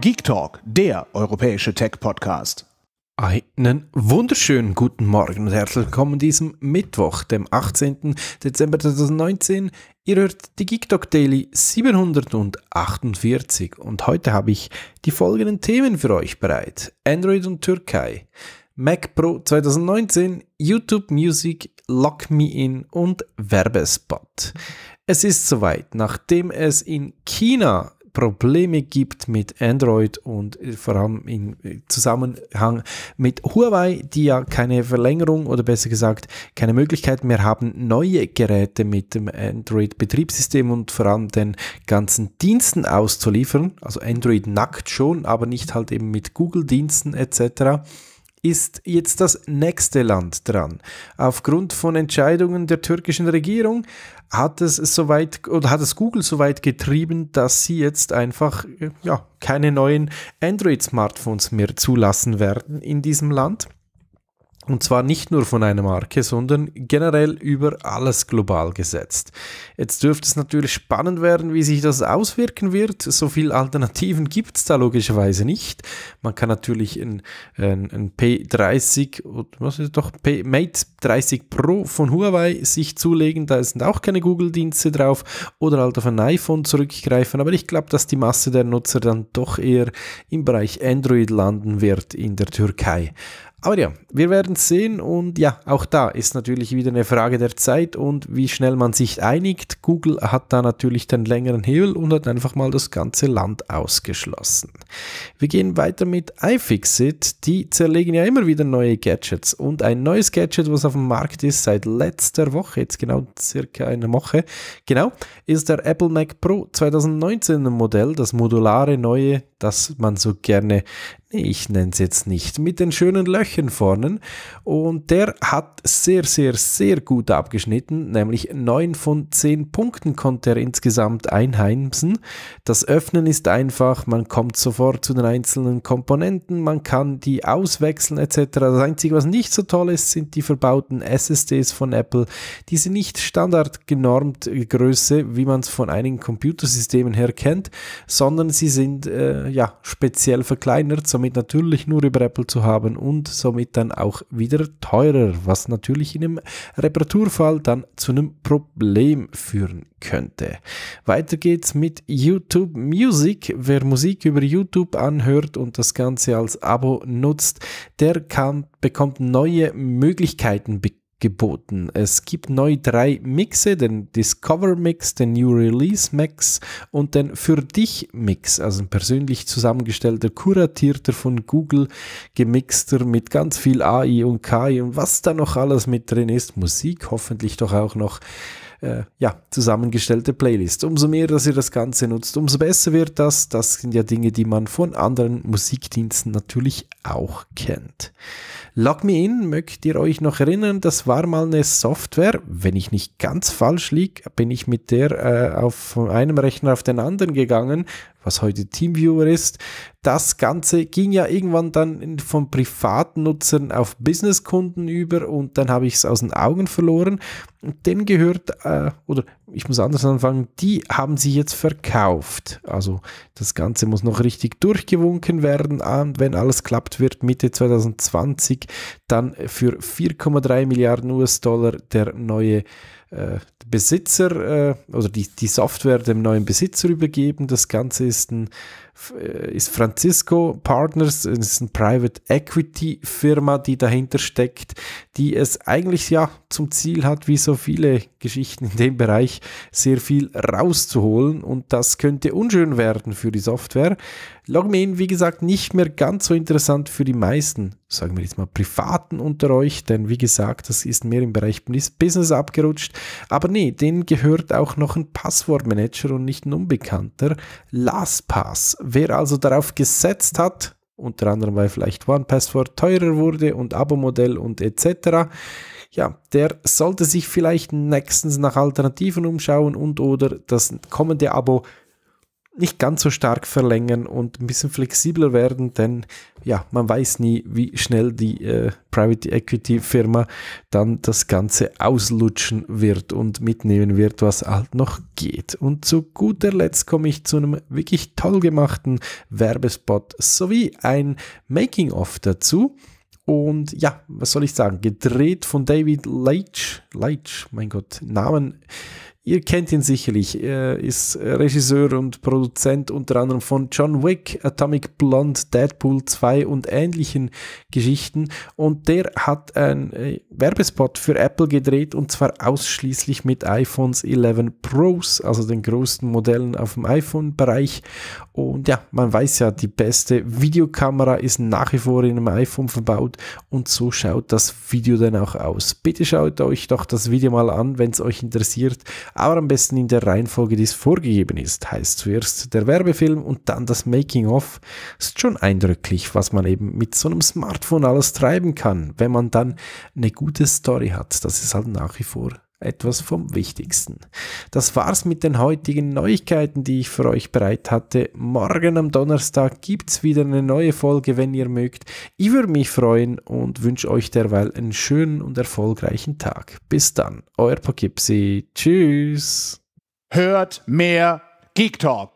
Geek Talk, der europäische Tech-Podcast. Einen wunderschönen guten Morgen und herzlich willkommen diesem Mittwoch, dem 18. Dezember 2019. Ihr hört die Geek Talk Daily 748 und heute habe ich die folgenden Themen für euch bereit. Android und Türkei, Mac Pro 2019, YouTube Music, Lock Me In und Werbespot. Es ist soweit, nachdem es in China Probleme gibt mit Android und äh, vor allem im äh, Zusammenhang mit Huawei, die ja keine Verlängerung oder besser gesagt keine Möglichkeit mehr haben, neue Geräte mit dem Android-Betriebssystem und vor allem den ganzen Diensten auszuliefern. Also Android nackt schon, aber nicht halt eben mit Google-Diensten etc ist jetzt das nächste Land dran. Aufgrund von Entscheidungen der türkischen Regierung hat es soweit oder hat es Google soweit getrieben, dass sie jetzt einfach äh, ja, keine neuen Android-Smartphones mehr zulassen werden in diesem Land. Und zwar nicht nur von einer Marke, sondern generell über alles global gesetzt. Jetzt dürfte es natürlich spannend werden, wie sich das auswirken wird. So viele Alternativen gibt es da logischerweise nicht. Man kann natürlich ein, ein, ein P30, was ist doch, P Mate 30 Pro von Huawei sich zulegen. Da sind auch keine Google-Dienste drauf. Oder halt auf ein iPhone zurückgreifen. Aber ich glaube, dass die Masse der Nutzer dann doch eher im Bereich Android landen wird in der Türkei. Aber ja, wir werden sehen und ja, auch da ist natürlich wieder eine Frage der Zeit und wie schnell man sich einigt. Google hat da natürlich den längeren Hebel und hat einfach mal das ganze Land ausgeschlossen. Wir gehen weiter mit iFixit. Die zerlegen ja immer wieder neue Gadgets und ein neues Gadget, was auf dem Markt ist seit letzter Woche, jetzt genau circa eine Woche, genau, ist der Apple Mac Pro 2019 Modell, das modulare neue, das man so gerne ich nenne es jetzt nicht, mit den schönen Löchern vorne. Und der hat sehr, sehr, sehr gut abgeschnitten, nämlich 9 von 10 Punkten konnte er insgesamt einheimsen. Das Öffnen ist einfach, man kommt sofort zu den einzelnen Komponenten, man kann die auswechseln etc. Das Einzige, was nicht so toll ist, sind die verbauten SSDs von Apple. Die sind nicht standardgenormt äh, Größe, wie man es von einigen Computersystemen her kennt, sondern sie sind äh, ja, speziell verkleinert, Zum somit natürlich nur über Apple zu haben und somit dann auch wieder teurer, was natürlich in einem Reparaturfall dann zu einem Problem führen könnte. Weiter geht's mit YouTube Music. Wer Musik über YouTube anhört und das Ganze als Abo nutzt, der kann, bekommt neue Möglichkeiten bekommen geboten. Es gibt neu drei Mixe, den Discover Mix, den New Release Mix und den Für dich Mix, also ein persönlich zusammengestellter, kuratierter von Google gemixter mit ganz viel AI und KI und was da noch alles mit drin ist. Musik hoffentlich doch auch noch äh, ja, zusammengestellte Playlist. Umso mehr, dass ihr das Ganze nutzt, umso besser wird das. Das sind ja Dinge, die man von anderen Musikdiensten natürlich auch kennt. LogMeIn möchtet ihr euch noch erinnern, das war mal eine Software, wenn ich nicht ganz falsch liege, bin ich mit der äh, auf, von einem Rechner auf den anderen gegangen, was heute Teamviewer ist. Das Ganze ging ja irgendwann dann von privaten Nutzern auf Businesskunden über und dann habe ich es aus den Augen verloren. Und den gehört, äh, oder ich muss anders anfangen, die haben sie jetzt verkauft. Also das Ganze muss noch richtig durchgewunken werden. Und wenn alles klappt, wird Mitte 2020 dann für 4,3 Milliarden US-Dollar der neue äh, Besitzer äh, oder die, die Software dem neuen Besitzer übergeben. Das Ganze ist ein äh, ist Francisco Partners, ist eine Private Equity Firma, die dahinter steckt, die es eigentlich ja zum Ziel hat, wie so viele Geschichten in dem Bereich, sehr viel rauszuholen und das könnte unschön werden für die Software. Logmain, wie gesagt, nicht mehr ganz so interessant für die meisten sagen wir jetzt mal, Privaten unter euch, denn wie gesagt, das ist mehr im Bereich Business abgerutscht. Aber nee, denen gehört auch noch ein Passwortmanager und nicht ein unbekannter LastPass. Wer also darauf gesetzt hat, unter anderem weil vielleicht OnePassword teurer wurde und Abo-Modell und etc., ja, der sollte sich vielleicht nächstens nach Alternativen umschauen und oder das kommende Abo nicht ganz so stark verlängern und ein bisschen flexibler werden, denn ja, man weiß nie, wie schnell die äh, Private Equity Firma dann das Ganze auslutschen wird und mitnehmen wird, was halt noch geht. Und zu guter Letzt komme ich zu einem wirklich toll gemachten Werbespot sowie ein Making-of dazu. Und ja, was soll ich sagen? Gedreht von David Leitch. Leitch, mein Gott, Namen Ihr kennt ihn sicherlich. Er ist Regisseur und Produzent unter anderem von John Wick, Atomic Blonde, Deadpool 2 und ähnlichen Geschichten. Und der hat einen äh, Werbespot für Apple gedreht und zwar ausschließlich mit iPhones 11 Pros, also den größten Modellen auf dem iPhone-Bereich. Und ja, man weiß ja, die beste Videokamera ist nach wie vor in einem iPhone verbaut und so schaut das Video dann auch aus. Bitte schaut euch doch das Video mal an, wenn es euch interessiert aber am besten in der Reihenfolge, die es vorgegeben ist. Heißt zuerst der Werbefilm und dann das Making-of. Ist schon eindrücklich, was man eben mit so einem Smartphone alles treiben kann, wenn man dann eine gute Story hat. Das ist halt nach wie vor etwas vom Wichtigsten. Das war's mit den heutigen Neuigkeiten, die ich für euch bereit hatte. Morgen am Donnerstag gibt's wieder eine neue Folge, wenn ihr mögt. Ich würde mich freuen und wünsche euch derweil einen schönen und erfolgreichen Tag. Bis dann, euer Pokipsi. Tschüss. Hört mehr Geek Talk.